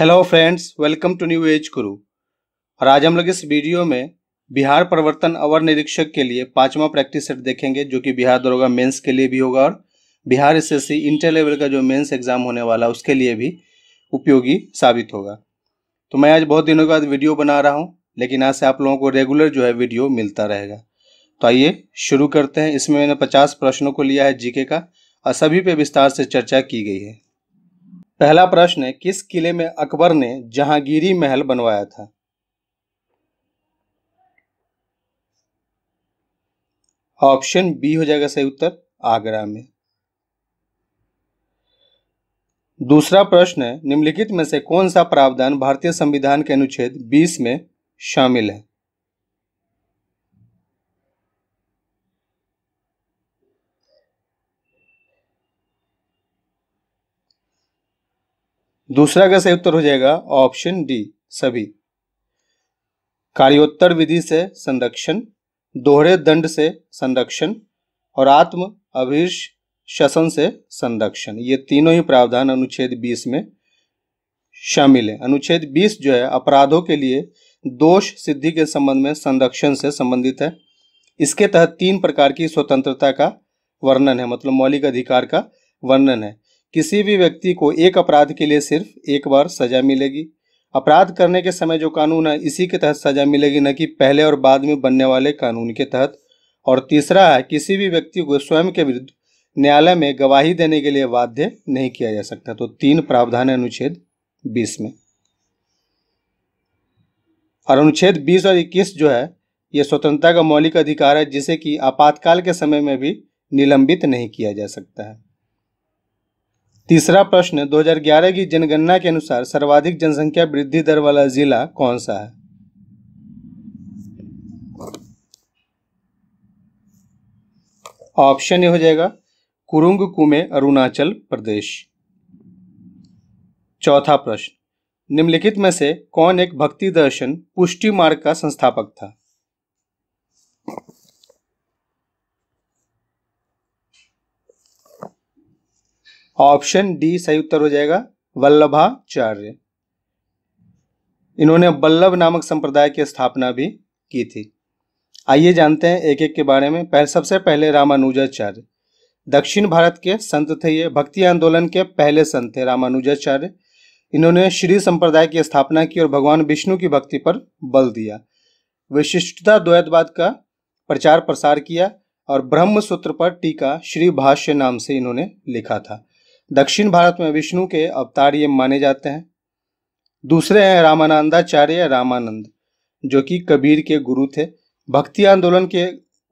hello friends welcome to new age Guru और आज हम लोग इस वीडियो में बिहार प्रवर्तन अवर निरीक्षक के लिए पांचवा प्रैक्टिस सेट देखेंगे जो कि बिहार दरोगा मेंस के लिए भी होगा और बिहार एसएससी इंटर लेवल का जो मेंस एग्जाम होने वाला है उसके लिए भी उपयोगी साबित होगा तो मैं आज बहुत दिनों के बाद वीडियो बना रहा हूँ लेकिन आज से आप लोगों को रेगुलर जो है वीडियो मिलता रहेगा तो आइए शुरू करते हैं इसमें मैंने पचास प्रश्नों को लिया है जीके का और सभी पे विस्तार से चर्चा की गई है पहला प्रश्न किस किले में अकबर ने जहांगीरी महल बनवाया था ऑप्शन बी हो जाएगा सही उत्तर आगरा में दूसरा प्रश्न है निम्नलिखित में से कौन सा प्रावधान भारतीय संविधान के अनुच्छेद 20 में शामिल है दूसरा का सही उत्तर हो जाएगा ऑप्शन डी सभी कार्योत्तर विधि से संरक्षण दोहरे दंड से संरक्षण और आत्म अभिष शासन से संरक्षण ये तीनों ही प्रावधान अनुच्छेद 20 में शामिल है अनुच्छेद 20 जो है अपराधों के लिए दोष सिद्धि के संबंध में संरक्षण से संबंधित है इसके तहत तीन प्रकार की स्वतंत्रता का वर्णन है मतलब मौलिक अधिकार का वर्णन है किसी भी व्यक्ति को एक अपराध के लिए सिर्फ एक बार सजा मिलेगी अपराध करने के समय जो कानून है इसी के तहत सजा मिलेगी न कि पहले और बाद में बनने वाले कानून के तहत और तीसरा है किसी भी व्यक्ति को स्वयं के विरुद्ध न्यायालय में गवाही देने के लिए बाध्य नहीं किया जा सकता तो तीन प्रावधान है अनुच्छेद बीस में और अनुच्छेद बीस और इक्कीस जो है ये स्वतंत्रता का मौलिक अधिकार है जिसे कि आपातकाल के समय में भी निलंबित नहीं किया जा सकता है तीसरा प्रश्न 2011 की जनगणना के अनुसार सर्वाधिक जनसंख्या वृद्धि दर वाला जिला कौन सा है ऑप्शन ये हो जाएगा कुरुंग कुमे अरुणाचल प्रदेश चौथा प्रश्न निम्नलिखित में से कौन एक भक्ति दर्शन पुष्टि मार्ग का संस्थापक था ऑप्शन डी सही उत्तर हो जाएगा वल्लभाचार्य इन्होंने बल्लभ नामक संप्रदाय की स्थापना भी की थी आइए जानते हैं एक एक के बारे में पहले सबसे पहले रामानुजाचार्य दक्षिण भारत के संत थे ये भक्ति आंदोलन के पहले संत थे रामानुजाचार्य इन्होंने श्री संप्रदाय की स्थापना की और भगवान विष्णु की भक्ति पर बल दिया विशिष्टता द्वैतवाद का प्रचार प्रसार किया और ब्रह्म सूत्र पर टीका श्री भाष्य नाम से इन्होंने लिखा था दक्षिण भारत में विष्णु के अवतार ये माने जाते हैं दूसरे हैं रामानंदाचार्य रामानंद जो कि कबीर के गुरु थे भक्ति आंदोलन के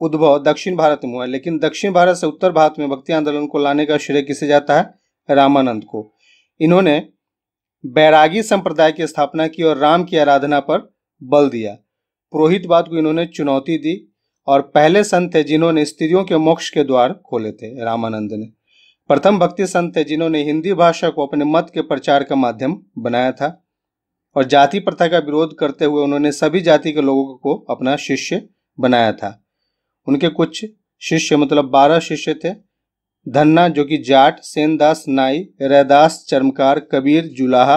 उद्भव दक्षिण भारत में हुआ लेकिन दक्षिण भारत से उत्तर भारत में भक्ति आंदोलन को लाने का श्रेय किसे जाता है रामानंद को इन्होंने बैरागी संप्रदाय की स्थापना की और राम की आराधना पर बल दिया पुरोहितवाद को इन्होंने चुनौती दी और पहले संत थे जिन्होंने स्त्रियों के मोक्ष के द्वार खोले थे रामानंद ने प्रथम भक्ति संत थे जिन्होंने हिंदी भाषा को अपने मत के प्रचार का माध्यम बनाया था और जाति प्रथा का विरोध करते हुए उन्होंने सभी जाति के लोगों को अपना शिष्य बनाया था उनके कुछ शिष्य मतलब बारह शिष्य थे धन्ना जो कि जाट सेनदास नाई रैदास चर्मकार कबीर जुलाहा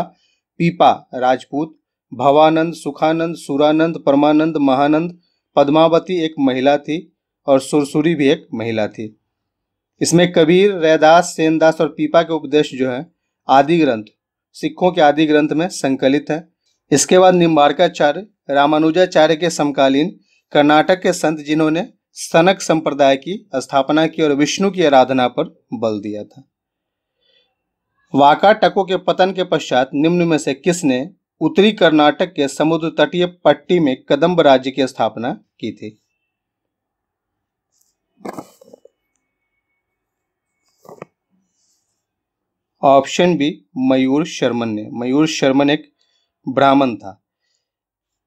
पीपा राजपूत भवानंद सुखानंद सुरानंद परमानंद महानंद पद्मावती एक महिला थी और सुरसुरी भी एक महिला थी इसमें कबीर रैदास सेनदास और पीपा के उपदेश जो है आदि ग्रंथ सिखों के आदि ग्रंथ में संकलित है इसके बाद निम्बारकाचार्य रामानुजाचार्य के समकालीन कर्नाटक के संत जिन्होंने सनक संप्रदाय की स्थापना की और विष्णु की आराधना पर बल दिया था वाका टको के पतन के पश्चात निम्न में से किसने उत्तरी कर्नाटक के समुद्र तटीय पट्टी में कदम्ब राज्य की स्थापना की थी ऑप्शन बी मयूर शर्मन ने मयूर शर्मन एक ब्राह्मण था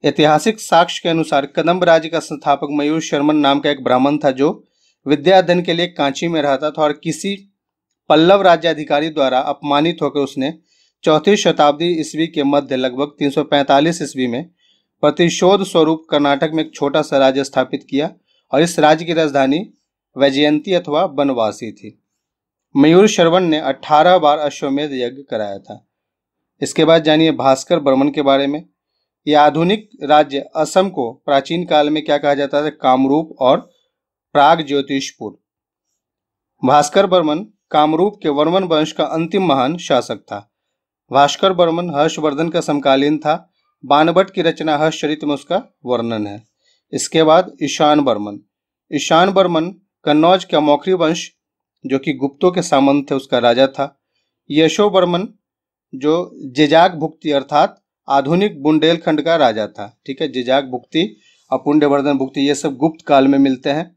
ऐतिहासिक साक्ष्य के अनुसार कदम्ब राज्य का संस्थापक मयूर शर्मन नाम का एक ब्राह्मण था जो अध्ययन के लिए कांची में रहता था और किसी पल्लव राज्य अधिकारी द्वारा अपमानित होकर उसने चौथी शताब्दी ईस्वी के मध्य लगभग 345 ईस्वी में प्रतिशोध स्वरूप कर्नाटक में एक छोटा सा राज्य स्थापित किया और इस राज्य की राजधानी वैजयंती अथवा बनवासी थी मयूर श्रवण ने 18 बार अश्वमेध यज्ञ कराया था इसके बाद जानिए भास्कर बर्मन के बारे में यह आधुनिक राज्य असम को प्राचीन काल में क्या कहा जाता था कामरूप और प्राग ज्योतिषपुर भास्कर बर्मन कामरूप के वर्मन वंश का अंतिम महान शासक था भास्कर बर्मन हर्षवर्धन का समकालीन था बानभट की रचना हर्ष चरित्र में उसका वर्णन है इसके बाद ईशान बर्मन ईशान बर्मन कन्नौज का मौखरी वंश जो कि गुप्तों के सामंत थे उसका राजा था यशोवर्मन जो जेजाग भुक्ति अर्थात आधुनिक बुंडेलखंड का राजा था ठीक है जेजाग भुक्ति और पुण्यवर्धन भुक्ति ये सब गुप्त काल में मिलते हैं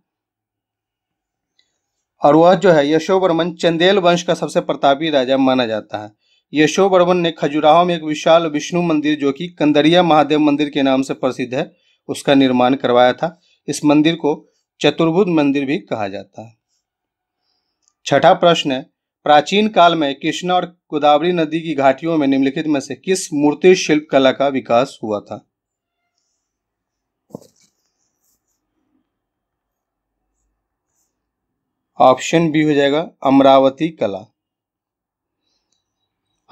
और वह जो है यशोवर्मन चंदेल वंश का सबसे प्रतापी राजा माना जाता है यशोवर्मन ने खजुराहो में एक विशाल विष्णु मंदिर जो कि कंदरिया महादेव मंदिर के नाम से प्रसिद्ध है उसका निर्माण करवाया था इस मंदिर को चतुर्भुज मंदिर भी कहा जाता है छठा प्रश्न प्राचीन काल में कृष्णा और गोदावरी नदी की घाटियों में निम्नलिखित में से किस मूर्ति शिल्प कला का विकास हुआ था ऑप्शन बी हो जाएगा अमरावती कला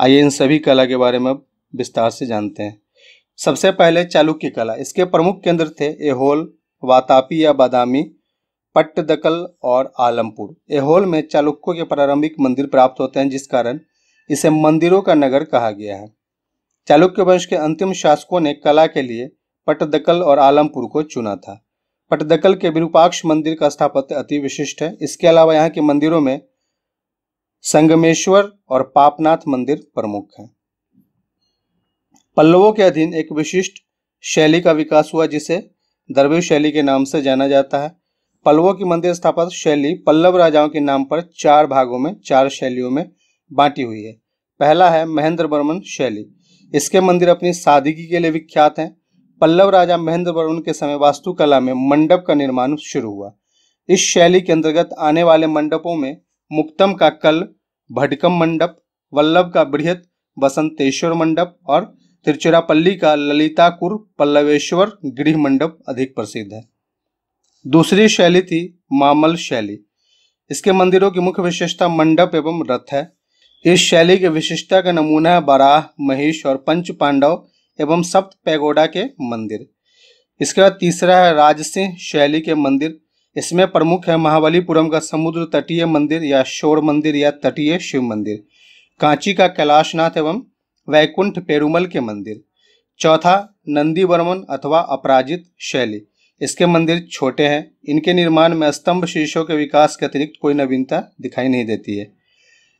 आइए इन सभी कला के बारे में अब विस्तार से जानते हैं सबसे पहले चालुक्य कला इसके प्रमुख केंद्र थे एहोल वातापी या बादामी पट्टदकल और आलमपुर एहोल में चालुक्यों के प्रारंभिक मंदिर प्राप्त होते हैं जिस कारण इसे मंदिरों का नगर कहा गया है चालुक्य वंश के अंतिम शासकों ने कला के लिए पट्टदकल और आलमपुर को चुना था पटदकल के विरूपाक्ष मंदिर का स्थापत्य अति विशिष्ट है इसके अलावा यहाँ के मंदिरों में संगमेश्वर और पापनाथ मंदिर प्रमुख है पल्लवों के अधीन एक विशिष्ट शैली का विकास हुआ जिसे द्रविड़ शैली के नाम से जाना जाता है पल्लवों की मंदिर स्थापना शैली पल्लव राजाओं के नाम पर चार भागों में चार शैलियों में बांटी हुई है पहला है महेंद्र वर्मन शैली इसके मंदिर अपनी सादगी के लिए विख्यात हैं पल्लव राजा महेंद्र वर्मन के समय वास्तुकला में मंडप का निर्माण शुरू हुआ इस शैली के अंतर्गत आने वाले मंडपों में मुक्तम का कल भटकम मंडप वल्लभ का बृहत बसंतेश्वर मंडप और त्रिचुरापल्ली का ललिताकुर पल्लवेश्वर गृह मंडप अधिक प्रसिद्ध है दूसरी शैली थी मामल शैली इसके मंदिरों की मुख्य विशेषता मंडप एवं रथ है इस शैली की विशेषता का नमूना है बराह महेश और पंच पांडव एवं सप्त पैगोडा के मंदिर इसके बाद तीसरा है राजसिंह शैली के मंदिर इसमें प्रमुख है महाबलीपुरम का समुद्र तटीय मंदिर या शोर मंदिर या तटीय शिव मंदिर कांची का कैलाशनाथ एवं वैकुंठ पेरुमल के मंदिर चौथा नंदीवर्मन अथवा अपराजित शैली इसके मंदिर छोटे हैं इनके निर्माण में स्तंभ शीर्षों के विकास के अतिरिक्त कोई नवीनता दिखाई नहीं देती है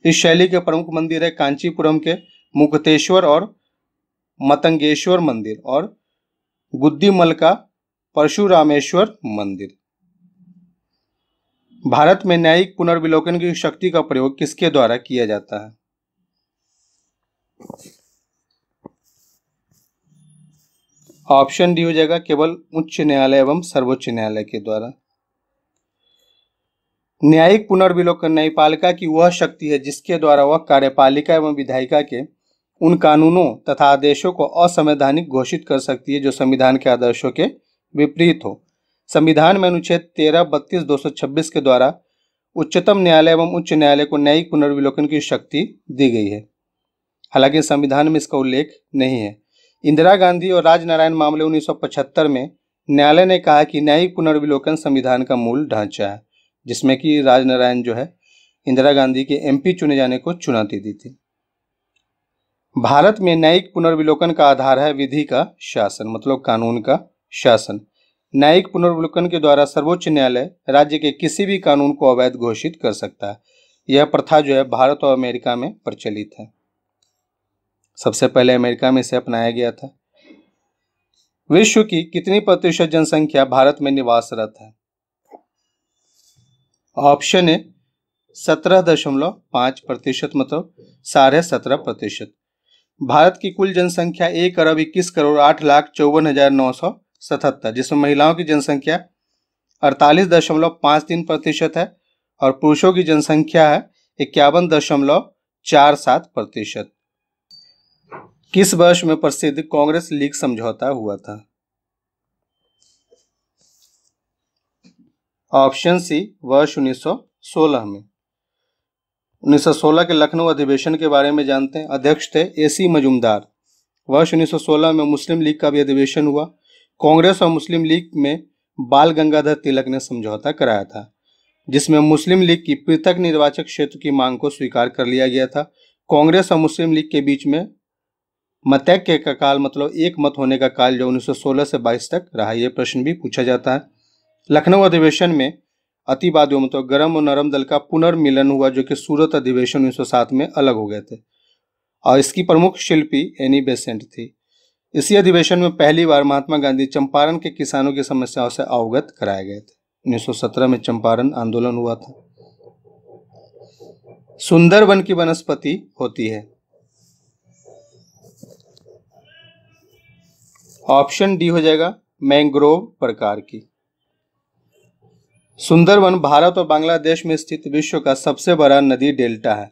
इस शैली के प्रमुख मंदिर है कांचीपुरम के मुक्तेश्वर और मतंगेश्वर मंदिर और गुद्दीमल का परशुरामेश्वर मंदिर भारत में न्यायिक पुनर्विलोकन की शक्ति का प्रयोग किसके द्वारा किया जाता है ऑप्शन डी हो जाएगा केवल उच्च न्यायालय एवं सर्वोच्च न्यायालय के द्वारा न्यायिक पुनर्विलोकन न्यायपालिका की वह शक्ति है जिसके द्वारा वह कार्यपालिका एवं विधायिका के उन कानूनों तथा आदेशों को असंवैधानिक घोषित कर सकती है जो संविधान के आदर्शों के विपरीत हो संविधान में अनुच्छेद तेरह बत्तीस दो सौ छब्बीस के द्वारा उच्चतम न्यायालय एवं उच्च न्यायालय को न्यायिक पुनर्विलोकन की शक्ति दी गई है हालांकि संविधान में इसका उल्लेख नहीं है इंदिरा गांधी और राजनारायण मामले 1975 में न्यायालय ने कहा कि न्यायिक पुनर्विलोकन संविधान का मूल ढांचा है जिसमें कि राजनारायण जो है इंदिरा गांधी के एमपी चुने जाने को चुनौती दी थी भारत में न्यायिक पुनर्विलोकन का आधार है विधि का शासन मतलब कानून का शासन न्यायिक पुनर्विलोकन के द्वारा सर्वोच्च न्यायालय राज्य के किसी भी कानून को अवैध घोषित कर सकता है यह प्रथा जो है भारत और अमेरिका में प्रचलित है सबसे पहले अमेरिका में इसे अपनाया गया था विश्व की कितनी प्रतिशत जनसंख्या भारत में निवासरत है ऑप्शन है सत्रह दशमलव पांच प्रतिशत मतलब साढ़े सत्रह प्रतिशत भारत की कुल जनसंख्या एक अरब इक्कीस करोड़ आठ लाख चौवन हजार नौ सौ सतहत्तर जिसमें महिलाओं की जनसंख्या अड़तालीस दशमलव पाँच तीन प्रतिशत है और पुरुषों की जनसंख्या है इक्यावन दशमलव चार सात प्रतिशत किस वर्ष में प्रसिद्ध कांग्रेस लीग समझौता हुआ था ऑप्शन सी वर्ष 1916 में 1916 के लखनऊ अधिवेशन के बारे में जानते हैं अध्यक्ष थे एसी मजुमदार वर्ष 1916 में मुस्लिम लीग का भी अधिवेशन हुआ कांग्रेस और मुस्लिम लीग में बाल गंगाधर तिलक ने समझौता कराया था जिसमें मुस्लिम लीग की पृथक निर्वाचक क्षेत्र की मांग को स्वीकार कर लिया गया था कांग्रेस और मुस्लिम लीग के बीच में मतैक्य का काल मतलब एक मत होने का काल जो 1916 से 22 तक रहा यह प्रश्न भी पूछा जाता है लखनऊ अधिवेशन में अतिवादियों मतलब गर्म और नरम दल का पुनर्मिलन हुआ जो कि सूरत अधिवेशन 1907 में अलग हो गए थे और इसकी प्रमुख शिल्पी एनी बेसेंट थी इसी अधिवेशन में पहली बार महात्मा गांधी चंपारण के किसानों की समस्याओं से अवगत कराए गए थे उन्नीस में चंपारण आंदोलन हुआ था सुंदर वन की वनस्पति होती है ऑप्शन डी हो जाएगा मैंग्रोव प्रकार की सुंदरवन भारत और बांग्लादेश में स्थित विश्व का सबसे बड़ा नदी डेल्टा है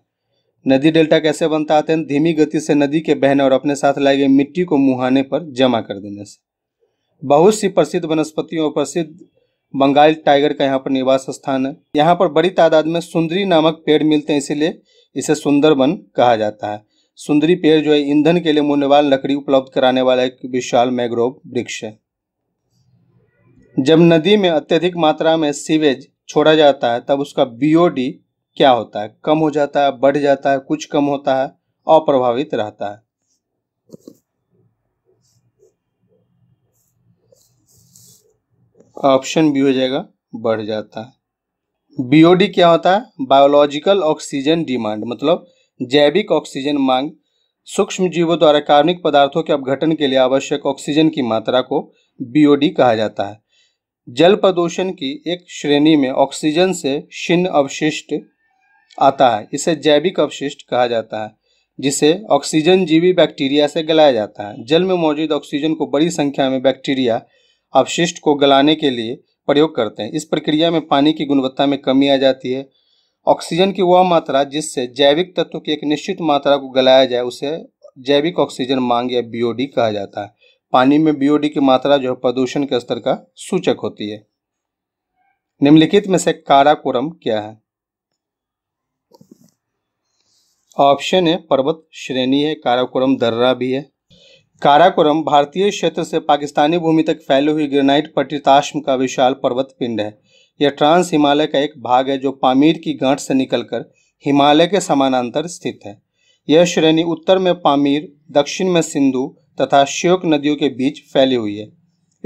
नदी डेल्टा कैसे बनता है धीमी गति से नदी के बहने और अपने साथ लाई गई मिट्टी को मुहाने पर जमा कर देने से बहुत सी प्रसिद्ध वनस्पतियों और प्रसिद्ध बंगाल टाइगर का यहाँ पर निवास स्थान है यहाँ पर बड़ी तादाद में सुंदरी नामक पेड़ मिलते हैं इसीलिए इसे सुंदरवन कहा जाता है सुंदरी पेड़ जो है ईंधन के लिए मूल्यवान लकड़ी उपलब्ध कराने वाला एक विशाल मैग्रोव वृक्ष है जब नदी में अत्यधिक मात्रा में सीवेज छोड़ा जाता है तब उसका बीओडी क्या होता है कम हो जाता है बढ़ जाता है कुछ कम होता है अप्रभावित रहता है ऑप्शन बी हो जाएगा बढ़ जाता है बीओडी क्या होता है बायोलॉजिकल ऑक्सीजन डिमांड मतलब जैविक ऑक्सीजन मांग सूक्ष्म जीवों द्वारा कार्बनिक पदार्थों के अपघटन के लिए आवश्यक ऑक्सीजन की मात्रा को बीओडी कहा जाता है जल प्रदूषण की एक श्रेणी में ऑक्सीजन से शिन्न अवशिष्ट आता है इसे जैविक अवशिष्ट कहा जाता है जिसे ऑक्सीजन जीवी बैक्टीरिया से गलाया जाता है जल में मौजूद ऑक्सीजन को बड़ी संख्या में बैक्टीरिया अवशिष्ट को गलाने के लिए प्रयोग करते हैं इस प्रक्रिया में पानी की गुणवत्ता में कमी आ जाती है ऑक्सीजन की वह मात्रा जिससे जैविक तत्व की एक निश्चित मात्रा को गलाया जाए उसे जैविक ऑक्सीजन मांग या बीओडी कहा जाता है पानी में बीओडी की मात्रा जो है प्रदूषण के स्तर का सूचक होती है निम्नलिखित में से काराकोरम क्या है ऑप्शन है पर्वत श्रेणी है काराकोरम दर्रा भी है काराकोरम भारतीय क्षेत्र से पाकिस्तानी भूमि तक फैली हुई ग्रेनाइट पटिताश्म का विशाल पर्वत पिंड है यह ट्रांस हिमालय का एक भाग है जो पामीर की गांठ से निकलकर हिमालय के समानांतर स्थित है यह श्रेणी उत्तर में पामीर दक्षिण में सिंधु तथा श्योक नदियों के बीच फैली हुई है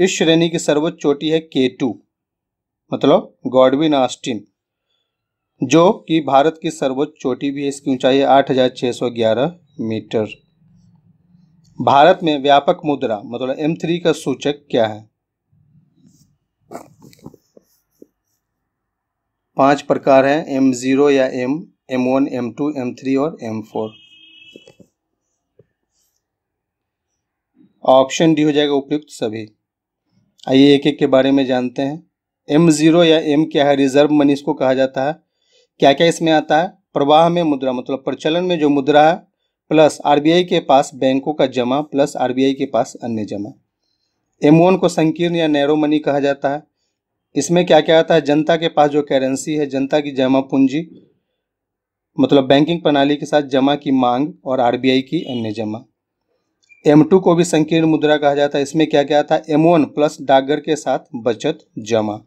इस श्रेणी की सर्वोच्च चोटी है के टू मतलब गॉडविन आस्टिन जो कि भारत की सर्वोच्च चोटी भी है इसकी ऊंचाई सौ ग्यारह मीटर भारत में व्यापक मुद्रा मतलब एम थ्री का सूचक क्या है पांच प्रकार हैं एम ज़ीरो या M M one M two M three और एम फोर ऑप्शन डी हो जाएगा उपयुक्त सभी आइए एक एक के बारे में जानते हैं एम ज़ीरो या एम क्या है रिजर्व मनी इसको कहा जाता है क्या क्या इसमें आता है प्रवाह में मुद्रा मतलब प्रचलन में जो मुद्रा है प्लस आरबीआई के पास बैंकों का जमा प्लस आरबीआई के पास अन्य जमा एम वन को संकीर्ण या नैरो मनी कहा जाता है इसमें क्या क्या आता है जनता के पास जो करेंसी है जनता की जमा पूंजी मतलब बैंकिंग प्रणाली के साथ जमा की मांग और आर की अन्य जमा एम टू को भी संकीर्ण मुद्रा कहा जाता है इसमें क्या क्या आता है एम वन प्लस डाकघर के साथ बचत जमा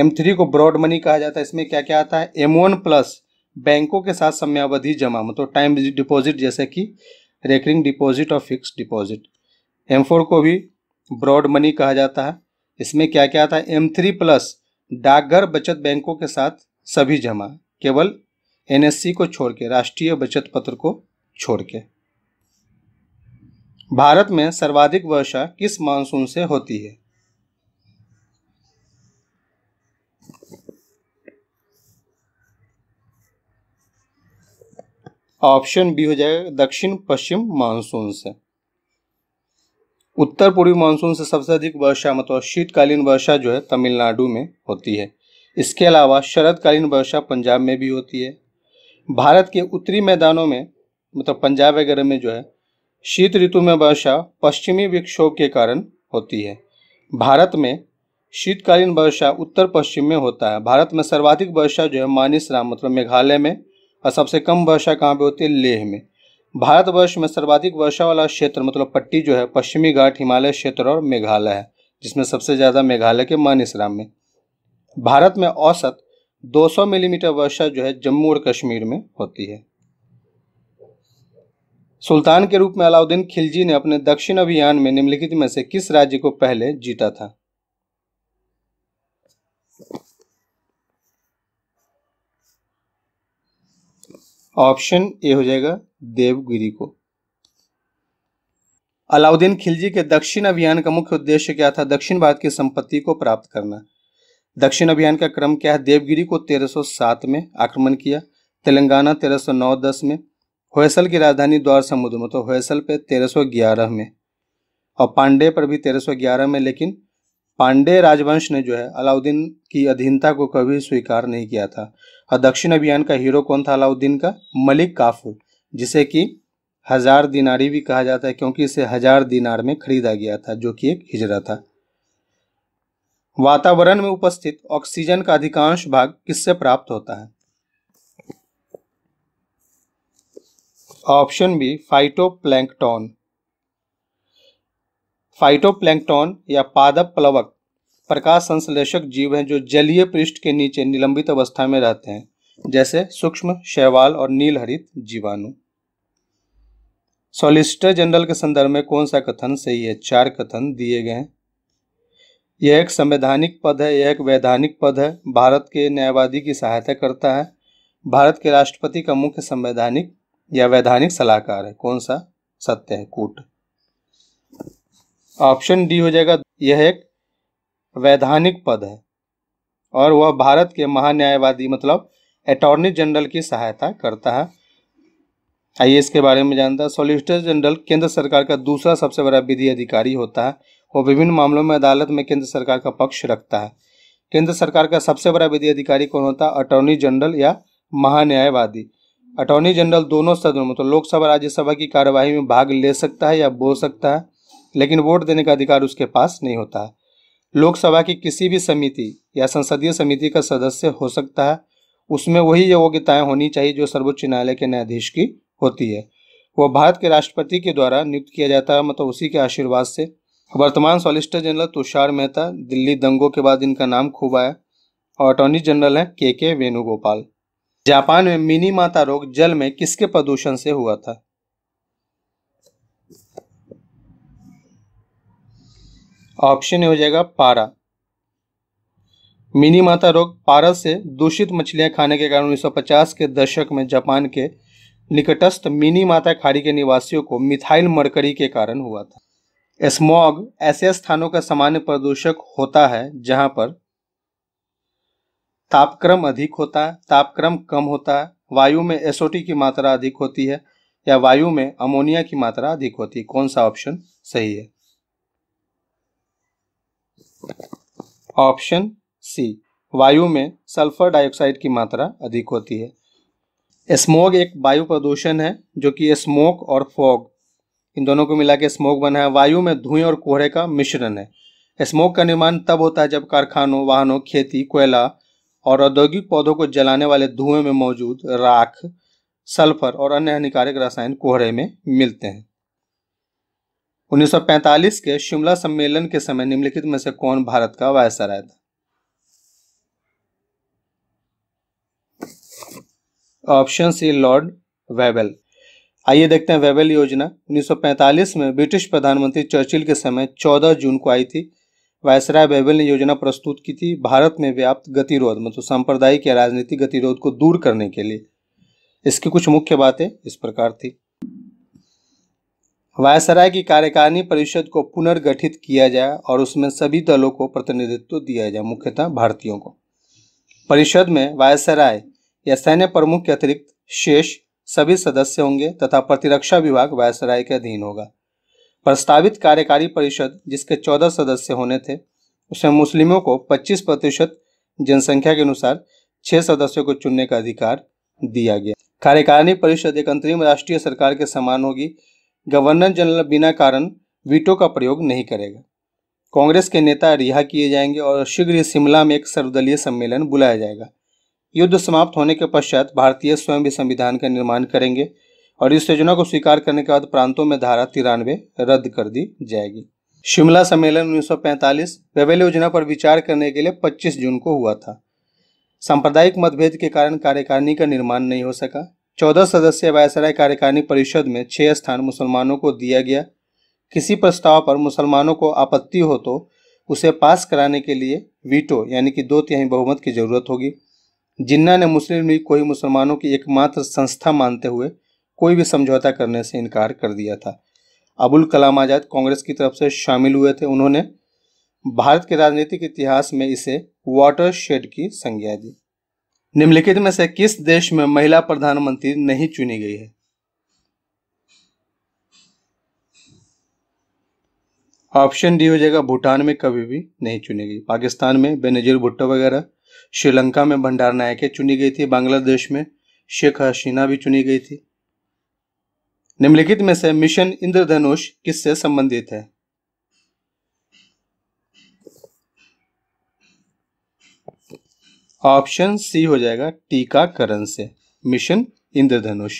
एम थ्री को ब्रॉड मनी कहा जाता है इसमें क्या क्या आता है एम वन प्लस बैंकों के साथ समयावधि जमा मतलब टाइम डिपॉजिट जैसे कि रेकरिंग डिपॉजिट और फिक्स डिपॉजिट एम फोर को भी ब्रॉड मनी कहा जाता है इसमें क्या क्या था एम थ्री प्लस डाकघर बचत बैंकों के साथ सभी जमा केवल एनएससी को छोड़ के राष्ट्रीय बचत पत्र को छोड़ के भारत में सर्वाधिक वर्षा किस मानसून से होती है ऑप्शन बी हो जाएगा दक्षिण पश्चिम मानसून से उत्तर पूर्वी मानसून से सबसे अधिक वर्षा मतलब शीतकालीन वर्षा जो है तमिलनाडु में होती है इसके अलावा शरदकालीन वर्षा पंजाब में भी होती है भारत के उत्तरी मैदानों में मतलब पंजाब वगैरह में जो है शीत ऋतु में वर्षा पश्चिमी विक्षोभ के कारण होती है भारत में शीतकालीन वर्षा उत्तर पश्चिम में होता है भारत में सर्वाधिक वर्षा जो है मानिसराम मतलब मेघालय में और सबसे कम वर्षा कहाँ पे होती है लेह में भारतवर्ष में सर्वाधिक वर्षा वाला क्षेत्र मतलब पट्टी जो है पश्चिमी घाट हिमालय क्षेत्र और मेघालय है जिसमें सबसे ज़्यादा मेघालय के मानिसराम में भारत में औसत 200 मिलीमीटर वर्षा जो है जम्मू और कश्मीर में होती है सुल्तान के रूप में अलाउद्दीन खिलजी ने अपने दक्षिण अभियान में निम्नलिखित में से किस राज्य को पहले जीता था ऑप्शन ए हो जाएगा देवगिरी को अलाउद्दीन खिलजी के दक्षिण अभियान का मुख्य उद्देश्य क्या था दक्षिण भारत की संपत्ति को प्राप्त करना दक्षिण अभियान का क्रम क्या है देवगिरी को 1307 में आक्रमण किया तेलंगाना 1309-10 में होयसल की राजधानी द्वार समुद्र में तो होयसल पे 1311 में और पांडे पर भी 1311 में लेकिन पांडे राजवंश ने जो है अलाउद्दीन की अधीनता को कभी स्वीकार नहीं किया था और दक्षिण अभियान का हीरो कौन था अलाउद्दीन का मलिक काफूर जिसे कि हजार दिनारी भी कहा जाता है क्योंकि इसे हजार दिनार में खरीदा गया था जो कि एक हिजरा था वातावरण में उपस्थित ऑक्सीजन का अधिकांश भाग किससे प्राप्त होता है ऑप्शन बी फाइटोप्लैंक्टॉन फाइटोप्लैंक्टोन या पादप प्लवक प्रकाश संश्लेषक जीव हैं जो जलीय पृष्ठ के नीचे निलंबित अवस्था में रहते हैं जैसे सूक्ष्म शैवाल और नीलहरित जीवाणु सॉलिसिटर जनरल के संदर्भ में कौन सा कथन सही है चार कथन दिए गए हैं यह एक संवैधानिक पद है यह एक वैधानिक पद है भारत के न्यायवादी की सहायता करता है भारत के राष्ट्रपति का मुख्य संवैधानिक या वैधानिक सलाहकार है कौन सा सत्य है कूट ऑप्शन डी हो जाएगा यह एक वैधानिक पद है और वह भारत के महान्यायवादी मतलब अटॉर्नी जनरल की सहायता करता है आइए इसके बारे में जानता है सॉलिसिटर जनरल केंद्र सरकार का दूसरा सबसे बड़ा विधि अधिकारी होता है वह विभिन्न मामलों में अदालत में केंद्र सरकार का पक्ष रखता है केंद्र सरकार का सबसे बड़ा विधि अधिकारी कौन होता है अटॉर्नी जनरल या महान्यायवादी अटॉर्नी जनरल दोनों सदनों मतलब लोकसभा राज्यसभा की कार्यवाही में भाग ले सकता है या बोल सकता है लेकिन वोट देने का अधिकार उसके पास नहीं होता है लोकसभा की किसी भी समिति या संसदीय समिति का सदस्य हो सकता है उसमें वही योग्यताएं होनी चाहिए जो सर्वोच्च न्यायालय के न्यायाधीश की होती है वह भारत के राष्ट्रपति के द्वारा नियुक्त किया जाता है मतलब उसी के आशीर्वाद से वर्तमान सॉलिसिटर जनरल तुषार मेहता दिल्ली दंगों के बाद इनका नाम खूब आया और अटॉर्नी जनरल है के के वेणुगोपाल जापान में मिनी माता रोग जल में किसके प्रदूषण से हुआ था ऑप्शन हो जाएगा पारा मिनी माता रोग पारा से दूषित मछलियां खाने के कारण 1950 के दशक में जापान के निकटस्थ मिनी माता खाड़ी के निवासियों को मिथाइल मरकरी के कारण हुआ था स्मॉग ऐसे स्थानों का सामान्य प्रदूषक होता है जहां पर तापक्रम अधिक होता है तापक्रम कम होता है वायु में एसओटी की मात्रा अधिक होती है या वायु में अमोनिया की मात्रा अधिक होती है कौन सा ऑप्शन सही है ऑप्शन सी वायु में सल्फर डाइऑक्साइड की मात्रा अधिक होती है स्मोग एक वायु प्रदूषण है जो कि स्मोक और फॉग इन दोनों को मिला के स्मोक बना है वायु में धुएं और कोहरे का मिश्रण है स्मोक का निर्माण तब होता है जब कारखानों वाहनों खेती कोयला और औद्योगिक पौधों को जलाने वाले धुएं में मौजूद राख सल्फर और अन्य हानिकारक रसायन कोहरे में मिलते हैं 1945 के शिमला सम्मेलन के समय निम्नलिखित में से कौन भारत का वायसराय था ऑप्शन सी लॉर्ड वेबल आइए देखते हैं वेबल योजना 1945 में ब्रिटिश प्रधानमंत्री चर्चिल के समय 14 जून को आई थी वायसराय वेबल ने योजना प्रस्तुत की थी भारत में व्याप्त गतिरोध मतलब सांप्रदायिक या राजनीतिक गतिरोध को दूर करने के लिए इसकी कुछ मुख्य बातें इस प्रकार थी वायसराय की कार्यकारिणी परिषद को पुनर्गठित किया जाए और उसमें सभी दलों को प्रतिनिधित्व दिया जाए मुख्यतः भारतीयों को परिषद में वायसराय या सैन्य प्रमुख के अतिरिक्त शेष सभी सदस्य होंगे तथा प्रतिरक्षा विभाग वायसराय के अधीन होगा प्रस्तावित कार्यकारी परिषद जिसके चौदह सदस्य होने थे उसमें मुस्लिमों को पच्चीस प्रतिशत जनसंख्या के अनुसार छह सदस्यों को चुनने का अधिकार दिया गया कार्यकारिणी परिषद एक अंतरिम राष्ट्रीय सरकार के समान होगी गवर्नर जनरल बिना कारण वीटो का प्रयोग नहीं करेगा कांग्रेस के नेता रिहा किए जाएंगे और शीघ्र ही शिमला में एक सर्वदलीय सम्मेलन बुलाया जाएगा युद्ध समाप्त होने के पश्चात भारतीय स्वयं भी संविधान का निर्माण करेंगे और इस योजना को स्वीकार करने के बाद प्रांतों में धारा तिरानवे रद्द कर दी जाएगी शिमला सम्मेलन 1945 सौ योजना पर विचार करने के लिए 25 जून को हुआ था सांप्रदायिक मतभेद के कारण कार्यकारिणी का निर्माण नहीं हो सका चौदह सदस्यीय वायसराय कार्यकारिणी परिषद में छह स्थान मुसलमानों को दिया गया किसी प्रस्ताव पर मुसलमानों को आपत्ति हो तो उसे पास कराने के लिए वीटो यानी कि दो तिहाई बहुमत की जरूरत होगी जिन्ना ने मुस्लिम लीग को ही मुसलमानों की एकमात्र संस्था मानते हुए कोई भी समझौता करने से इनकार कर दिया था अबुल कलाम आज़ाद कांग्रेस की तरफ से शामिल हुए थे उन्होंने भारत के राजनीतिक इतिहास में इसे वाटर शेड की संज्ञा दी निम्नलिखित में से किस देश में महिला प्रधानमंत्री नहीं चुनी गई है ऑप्शन डी हो जाएगा भूटान में कभी भी नहीं चुनी गई पाकिस्तान में बेनजीर भुट्टो वगैरह श्रीलंका में भंडार नायके चुनी गई थी बांग्लादेश में शेख हसीना भी चुनी गई थी निम्नलिखित में से मिशन इंद्रधनुष किससे संबंधित है ऑप्शन सी हो जाएगा टीकाकरण से मिशन इंद्रधनुष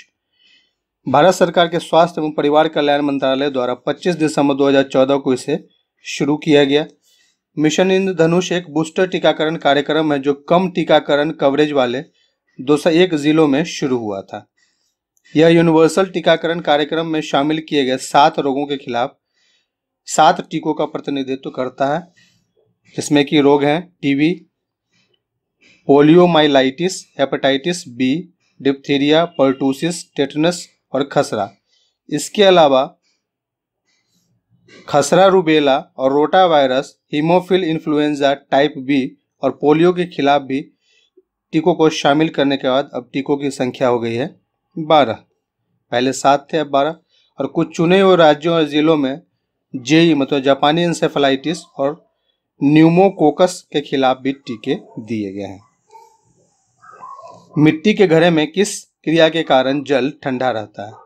भारत सरकार के स्वास्थ्य एवं परिवार कल्याण मंत्रालय द्वारा 25 दिसंबर 2014 को इसे शुरू किया गया मिशन इंद्रधनुष एक बूस्टर टीकाकरण कार्यक्रम है जो कम टीकाकरण कवरेज वाले 201 जिलों में शुरू हुआ था यह यूनिवर्सल टीकाकरण कार्यक्रम में शामिल किए गए सात रोगों के खिलाफ सात टीकों का प्रतिनिधित्व करता है जिसमें कि रोग हैं TB poliomyelitis hepatitis B diphtheria pertussis tetanus और खसरा इसके अलावा खसरा रूबेला और rota virus haemophilus influenza type B और पोलियो के खिलाफ भी टीकों को शामिल करने के बाद अब टीकों की संख्या हो गई है बारह पहले सात थे अब बारह और कुछ चुने हुए राज्यों और ज़िलों में जेई मतलब जापानी इंसेफेलाइटिस और न्यूमोकोकस के खिलाफ भी टीके दिए गए हैं मिट्टी के घरे में किस क्रिया के कारण जल ठंडा रहता है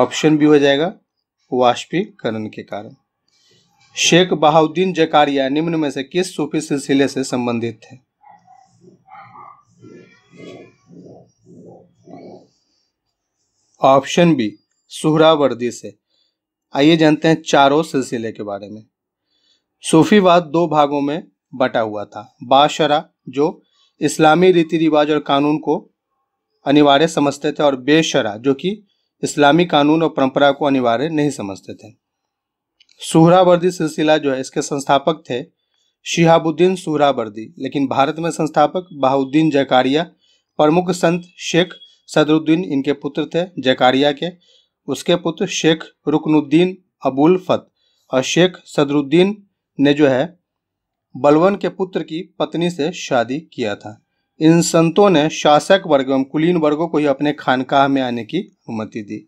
ऑप्शन बी हो जाएगा वाष्पीकरण के कारण शेख बहाउद्दीन जकारिया निम्न में से किस सूफी सिलसिले से संबंधित थे ऑप्शन बी सुहरावर्दी से आइए जानते हैं चारों सिलसिले के बारे में सूफीवाद दो भागों में बटा हुआ था बाशरा जो इस्लामी रीति रिवाज और कानून को अनिवार्य समझते थे और बेशरा जो कि इस्लामी कानून और परंपरा को अनिवार्य नहीं समझते थे सुहरावर्दी सिलसिला जो है इसके संस्थापक थे शिहाबुद्दीन सुहरावर्दी लेकिन भारत में संस्थापक बहाउद्दीन जयकारिया प्रमुख संत शेख सदरुद्दीन इनके पुत्र थे जयकारिया के उसके पुत्र शेख रुकनुद्दीन अबुल फत और शेख सदरुद्दीन ने जो है बलवन के पुत्र की पत्नी से शादी किया था इन संतों ने शासक वर्ग एवं कुलीन वर्गों को ही अपने खानकाह में आने की अनुमति दी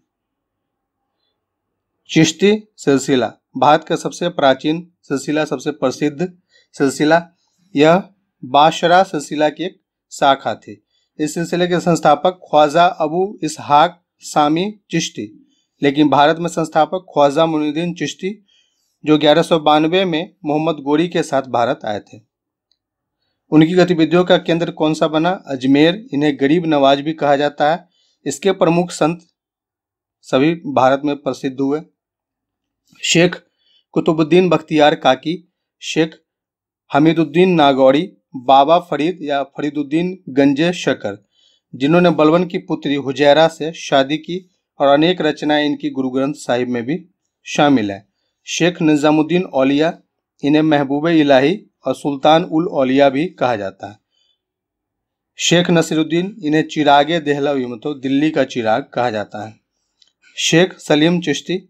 चिश्ती सिलसिला भारत का सबसे प्राचीन सिलसिला सबसे प्रसिद्ध सिलसिला यह बाशरा सिलसिला की एक शाखा थी इस सिलसिले के संस्थापक ख्वाजा अबू इसहाक सामी चिश्ती लेकिन भारत में संस्थापक ख्वाजा मुनुद्दीन चिश्ती जो ग्यारह में मोहम्मद गोरी के साथ भारत आए थे उनकी गतिविधियों का केंद्र कौन सा बना अजमेर इन्हें गरीब नवाज भी कहा जाता है इसके प्रमुख संत सभी भारत में प्रसिद्ध हुए शेख कुतुबुद्दीन बख्तियार काकी शेख हमीदुद्दीन नागौरी बाबा फरीद या फरीदुद्दीन गंजे शकर जिन्होंने बलवन की पुत्री हुजैरा से शादी की और अनेक रचनाएं इनकी गुरु ग्रंथ साहिब में भी शामिल हैं शेख निज़ामुद्दीन औलिया इन्हें महबूब इलाही और सुल्तान उल औलिया भी कहा जाता है शेख नसीरुद्दीन इन्हें चिराग देहला मतलब तो दिल्ली का चिराग कहा जाता है शेख सलीम चिश्ती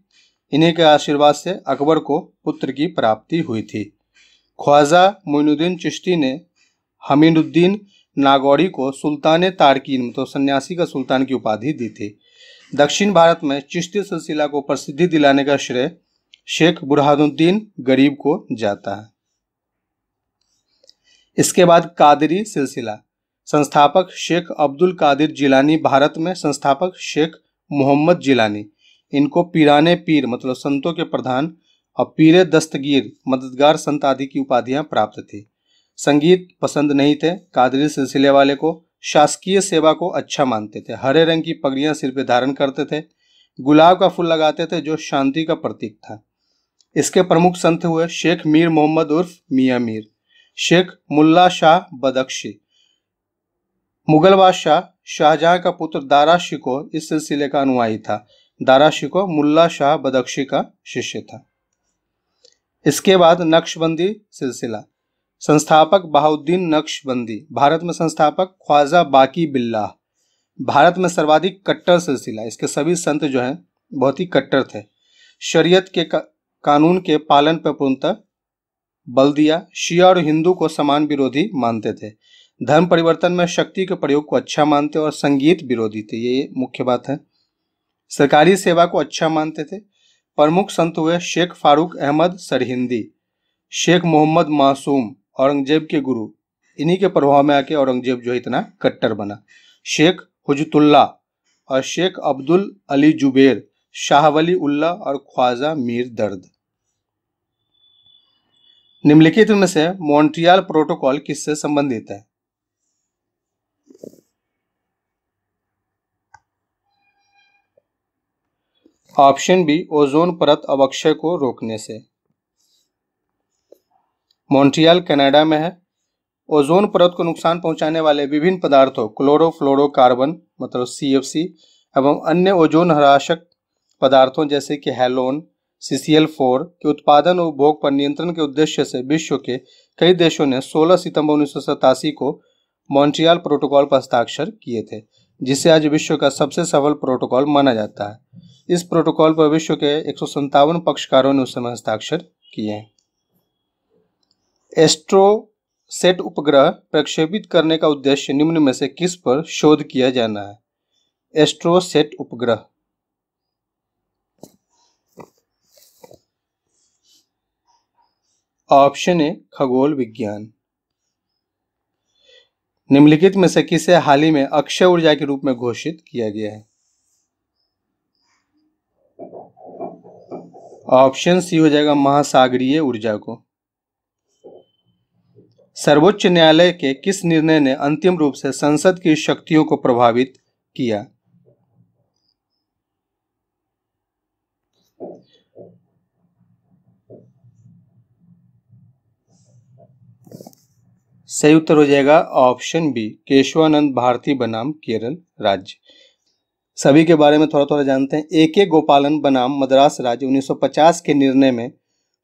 इन्हीं के आशीर्वाद से अकबर को पुत्र की प्राप्ति हुई थी ख्वाजा मोइनुद्दीन चिश्ती ने हमीदुद्दीन नागौरी को सुल्तान तारकीन मतलब तो सन्यासी का सुल्तान की उपाधि दी थी दक्षिण भारत में चिश्ती सिलसिला को प्रसिद्धि दिलाने का श्रेय शेख बुरहानुद्दीन गरीब को जाता है इसके बाद कादरी सिलसिला संस्थापक शेख अब्दुल कादिर जिलानी भारत में संस्थापक शेख मोहम्मद जिलानी इनको पीराने पीर मतलब संतों के प्रधान और पीर दस्तगीर मददगार संत आदि की उपाधियां प्राप्त थी संगीत पसंद नहीं थे कादरी सिलसिले वाले को शासकीय सेवा को अच्छा मानते थे हरे रंग की पगड़ियां सिर पर धारण करते थे गुलाब का फूल लगाते थे जो शांति का प्रतीक था इसके प्रमुख संत हुए शेख मीर मोहम्मद उर्फ मियाँ मीर शेख मुल्ला शाह बदख्शी मुगल बादशाह शाहजहां का पुत्र दारा शिको इस सिलसिले का अनुयायी था दारा शिको मुल्ला शाह बदख्शी का शिष्य था इसके बाद नक्शबंदी सिलसिला संस्थापक बहाउद्दीन नक्शबंदी भारत में संस्थापक ख्वाजा बाकी बिल्ला भारत में सर्वाधिक कट्टर सिलसिला इसके सभी संत जो हैं बहुत ही कट्टर थे शरीयत के कानून के पालन पर पूर्णतः बल दिया शिया और हिंदू को समान विरोधी मानते थे धर्म परिवर्तन में शक्ति के प्रयोग को अच्छा मानते और संगीत विरोधी थे ये मुख्य बात है सरकारी सेवा को अच्छा मानते थे प्रमुख संत हुए शेख फारूक अहमद सरहिंदी शेख मोहम्मद मासूम औरंगजेब के गुरु इन्हीं के प्रभाव में आके औरंगजेब जो इतना कट्टर बना शेख हुजतुल्ला और शेख अब्दुल अली जुबेर शाहवली उल्ला और ख्वाजा मीर दर्द निम्नलिखित में से मॉन्ट्रियल प्रोटोकॉल किससे संबंधित है ऑप्शन बी ओजोन परत अवक्षय को रोकने से मॉन्ट्रियल कनाडा में है ओजोन परत को नुकसान पहुंचाने वाले विभिन्न पदार्थों क्लोरोफ्लोरोकार्बन मतलब सी एफ सी एवं अन्य ओजोन हराशक पदार्थों जैसे कि हेलोन फोर के उत्पादन और उपभोग पर नियंत्रण के उद्देश्य से विश्व के कई देशों ने 16 सितंबर उन्नीस को मॉन्ट्रियल प्रोटोकॉल पर हस्ताक्षर किए थे जिसे आज विश्व का सबसे सफल प्रोटोकॉल माना जाता है इस प्रोटोकॉल पर विश्व के एक पक्षकारों ने उस समय हस्ताक्षर किए हैं एस्ट्रोसेट उपग्रह प्रक्षेपित करने का उद्देश्य निम्न में से किस पर शोध किया जाना है एस्ट्रोसेट उपग्रह ऑप्शन ए खगोल विज्ञान निम्नलिखित में से किसे हाल ही में अक्षय ऊर्जा के रूप में घोषित किया गया है ऑप्शन सी हो जाएगा महासागरीय ऊर्जा को सर्वोच्च न्यायालय के किस निर्णय ने अंतिम रूप से संसद की शक्तियों को प्रभावित किया सही उत्तर हो जाएगा ऑप्शन बी केशवानंद भारती बनाम केरल राज्य सभी के बारे में थोड़ा थोड़ा जानते हैं ए के गोपालन बनाम मद्रास राज्य 1950 के निर्णय में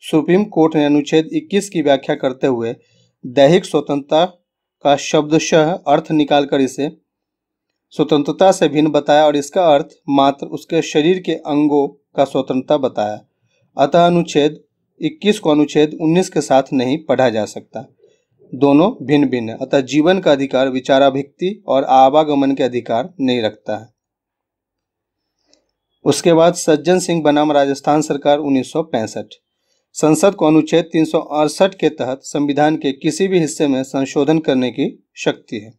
सुप्रीम कोर्ट ने अनुच्छेद 21 की व्याख्या करते हुए दैहिक स्वतंत्रता का शब्दशः अर्थ निकालकर इसे स्वतंत्रता से भिन्न बताया और इसका अर्थ मात्र उसके शरीर के अंगों का स्वतंत्रता बताया अतः अनुच्छेद 21 को अनुच्छेद 19 के साथ नहीं पढ़ा जा सकता दोनों भिन्न भिन्न है अतः जीवन का अधिकार विचाराभिक्ति और आवागमन के अधिकार नहीं रखता है उसके बाद सज्जन सिंह बनाम राजस्थान सरकार उन्नीस संसद को अनुच्छेद तीन के तहत संविधान के किसी भी हिस्से में संशोधन करने की शक्ति है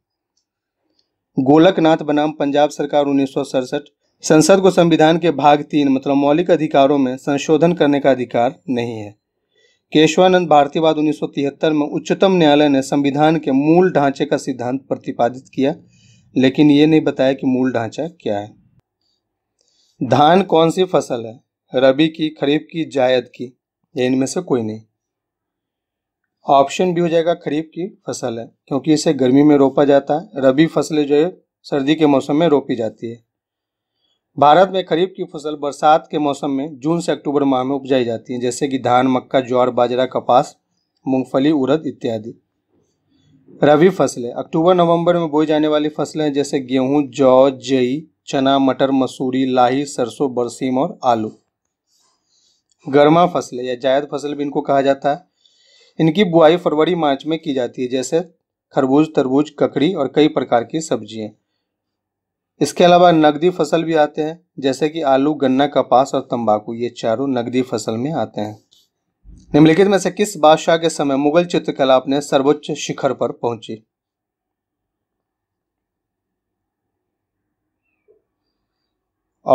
गोलकनाथ बनाम पंजाब सरकार उन्नीस संसद को संविधान के भाग तीन मतलब मौलिक अधिकारों में संशोधन करने का अधिकार नहीं है केशवानंद भारतीवाद 1973 में उच्चतम न्यायालय ने संविधान के मूल ढांचे का सिद्धांत प्रतिपादित किया लेकिन ये नहीं बताया कि मूल ढांचा क्या है धान कौन सी फसल है रबी की खरीफ की जायद की या इनमें से कोई नहीं ऑप्शन भी हो जाएगा खरीफ की फसल है क्योंकि इसे गर्मी में रोपा जाता है रबी फसलें जो है सर्दी के मौसम में रोपी जाती है भारत में खरीफ की फसल बरसात के मौसम में जून से अक्टूबर माह में उपजाई जाती है जैसे कि धान मक्का ज्वार बाजरा कपास मूंगफली उड़द इत्यादि रबी फसलें अक्टूबर नवंबर में बोई जाने वाली फसलें जैसे गेहूं जौ जई चना मटर मसूरी लाही सरसों बरसीम और आलू गर्मा फसलें या जायद फसल भी इनको कहा जाता है इनकी बुआई फरवरी मार्च में की जाती है जैसे खरबूज तरबूज ककड़ी और कई प्रकार की सब्जियां इसके अलावा नकदी फसल भी आते हैं जैसे कि आलू गन्ना कपास और तंबाकू ये चारों नकदी फसल में आते हैं निम्नलिखित में से किस बादशाह के समय मुगल चित्रकला अपने सर्वोच्च शिखर पर पहुंची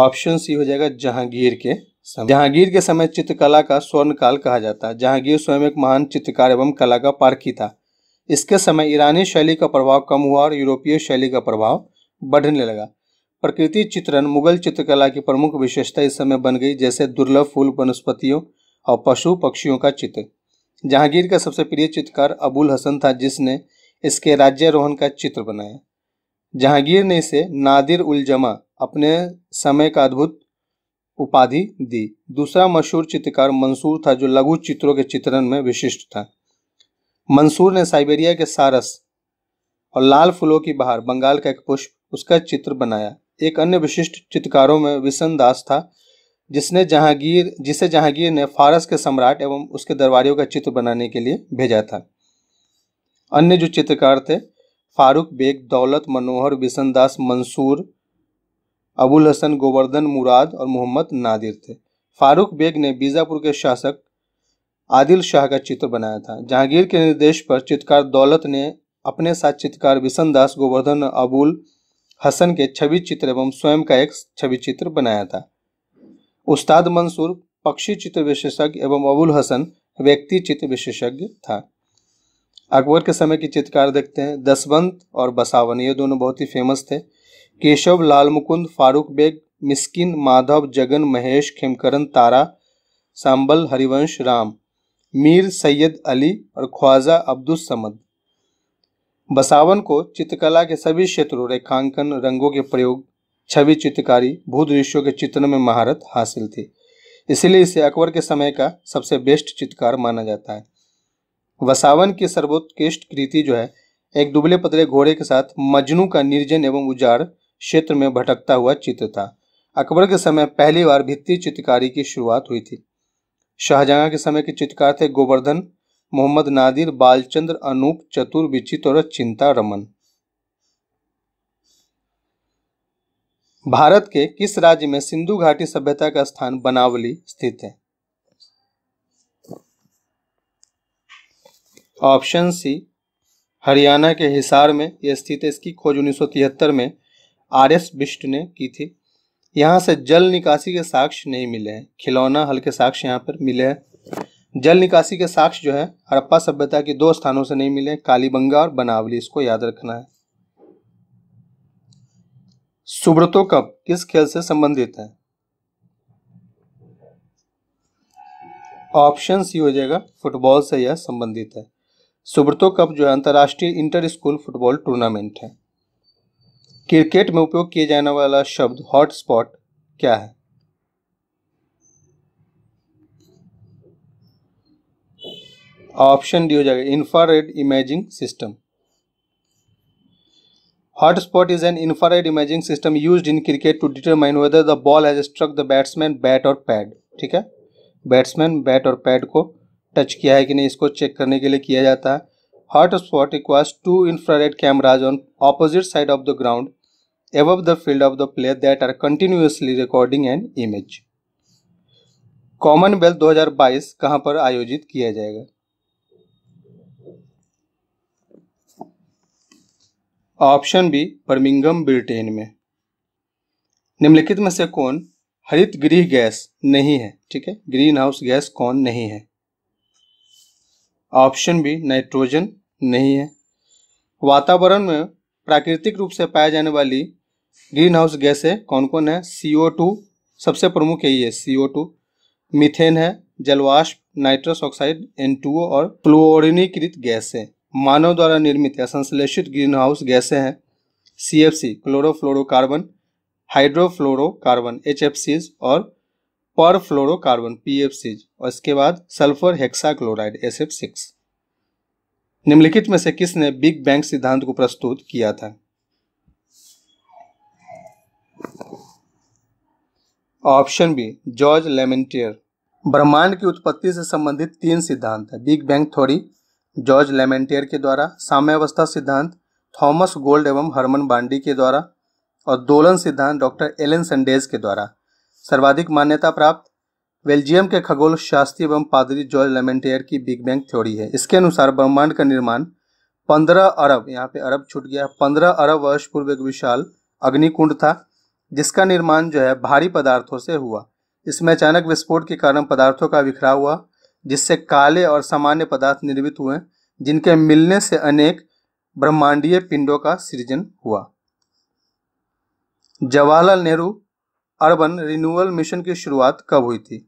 ऑप्शन सी हो जाएगा जहांगीर के समय जहांगीर के समय चित्रकला का स्वर्ण काल कहा जाता है जहांगीर स्वयं एक महान चित्रकार एवं कला का पारखी था इसके समय ईरानी शैली का प्रभाव कम हुआ और यूरोपीय शैली का प्रभाव बढ़ने लगा प्रकृति चित्रण मुगल चित्रकला की प्रमुख विशेषता इस समय बन गई जैसे दुर्लभ फूल वनस्पतियों और पशु पक्षियों का चित्र जहांगीर का सबसे प्रिय चित्रकार अबुल हसन था जिसने इसके राज्यारोहण का चित्र बनाया जहांगीर ने इसे नादिर उल जमा अपने समय का अद्भुत उपाधि दी दूसरा मशहूर चित्रकार मंसूर था जो लघु चित्रों के चित्रण में विशिष्ट था मंसूर ने साइबेरिया के सारस और लाल फूलों की बहार बंगाल का एक पुष्प उसका चित्र बनाया एक अन्य विशिष्ट चित्रकारों में विसन दास था जिसने जहांगीर जिसे जहांगीर ने फारस के सम्राट एवं उसके दरबारियों का चित्र बनाने के लिए भेजा था अन्य जो चित्रकार थे फारूक बेग दौलत मनोहर विसन दास मंसूर अबुल हसन गोवर्धन मुराद और मोहम्मद नादिर थे फारूक बेग ने बीजापुर के शासक आदिल शाह का चित्र बनाया था जहांगीर के निर्देश पर चित्रकार दौलत ने अपने साथ चित्रकार विसन दास गोवर्धन अबुल हसन के छवि चित्र एवं स्वयं का एक छवि चित्र बनाया था उस्ताद मंसूर पक्षी चित्र विशेषज्ञ एवं अबुल हसन व्यक्ति चित्र विशेषज्ञ था अकबर के समय के चित्रकार देखते हैं दसवंत और बसावन ये दोनों बहुत ही फेमस थे केशव लाल मुकुंद फारूक बेग मिस्किन माधव जगन महेश खेमकरण तारा सांबल हरिवंश राम मीर सैयद अली और ख्वाजा अब्दुल समद बसावन को चित्रकला के सभी क्षेत्रों रेखांकन रंगों के प्रयोग छवि चित्रकारी भू दृश्यों के चित्रण में महारत हासिल थी इसीलिए इसे अकबर के समय का सबसे बेस्ट चित्रकार माना जाता है वसावन की सर्वोत्कृष्ट कृति जो है एक दुबले पतले घोड़े के साथ मजनू का निर्जन एवं उजाड़ क्षेत्र में भटकता हुआ चित्र था अकबर के समय पहली बार भित्ति चित्रकारी की शुरुआत हुई थी शाहजहां के समय के चित्रकार थे गोवर्धन मोहम्मद नादिर बालचंद्र अनूप चतुर विचित और चिंता रमन भारत के किस राज्य में सिंधु घाटी सभ्यता का स्थान बनावली स्थित है ऑप्शन सी हरियाणा के हिसार में यह स्थित है इसकी खोज 1973 में आर एस बिष्ट ने की थी यहां से जल निकासी के साक्ष्य नहीं मिले हैं खिलौना हल के साक्ष्य यहाँ पर मिले हैं जल निकासी के साक्ष्य जो है हड़प्पा सभ्यता के दो स्थानों से नहीं मिले कालीबंगा और बनावली इसको याद रखना है सुब्रतो कप किस खेल से संबंधित है ऑप्शन सी हो जाएगा फुटबॉल से यह संबंधित है सुब्रतो कप जो है अंतर्राष्ट्रीय इंटर स्कूल फुटबॉल टूर्नामेंट है क्रिकेट में उपयोग किया जाने वाला शब्द हॉटस्पॉट क्या है ऑप्शन डी हो जाएगा infrared imaging system Hotspot is an infrared imaging system used in cricket to determine whether the ball has struck the batsman bat और पैड ठीक है बैट्समैन बैट और पैड को टच किया है कि नहीं इसको चेक करने के लिए किया जाता है hot spot equals to infrared cameras on opposite side of the ground एव the field of the player that are continuously recording an image Commonwealth 2022 कहां पर आयोजित किया जाएगा ऑप्शन बी बर्मिंगम ब्रिटेन में निम्नलिखित में से कौन हरित गृह गैस नहीं है ठीक है ग्रीन हाउस गैस कौन नहीं है ऑप्शन बी नाइट्रोजन नहीं है वातावरण में प्राकृतिक रूप से पाए जाने वाली ग्रीन हाउस गैस है कौन कौन है सी ओ टू सबसे प्रमुख यही है सी ओ टू मिथेन है जलवाष्प नाइट्रस ऑक्साइड एन टू और फ्लोरिनीकृत गैस है मानव द्वारा निर्मित या संश्लेषित हाउस गैसें हैं C F C chlorofluorocarbon hydrofluorocarbon H F Cs और परफ्लोरोकार्बन पी एफ सीज और इसके बाद sulphur hexachloride S F six निम्नलिखित में से किसने बिग बैंग सिद्धांत को प्रस्तुत किया था ऑप्शन बी जॉर्ज लेमेंटियर ब्रह्मांड की उत्पत्ति से संबंधित तीन सिद्धांत है big bang theory George Lemaitre के द्वारा साम्यावस्था सिद्धांत थॉमस गोल्ड एवं हरमन बांडी के द्वारा और दोलन सिद्धांत डॉक्टर एलन संडेज के द्वारा सर्वाधिक मान्यता प्राप्त बेल्जियम के खगोल शास्त्री एवं पादरी जॉर्ज लेमेंटेयर की बिग बैंग थ्योरी है इसके अनुसार ब्रह्मांड का निर्माण पंद्रह अरब यहाँ पे अरब छूट गया पंद्रह अरब वर्ष पूर्व एक विशाल अग्निकुंड था जिसका निर्माण जो है भारी पदार्थों से हुआ इसमें अचानक विस्फोट के कारण पदार्थों का बिखराव हुआ जिससे काले और सामान्य पदार्थ निर्मित हुए जिनके मिलने से अनेक ब्रह्मांडीय पिंडों का सृजन हुआ Jawaharlal Nehru urban renewal mission की शुरुआत कब हुई थी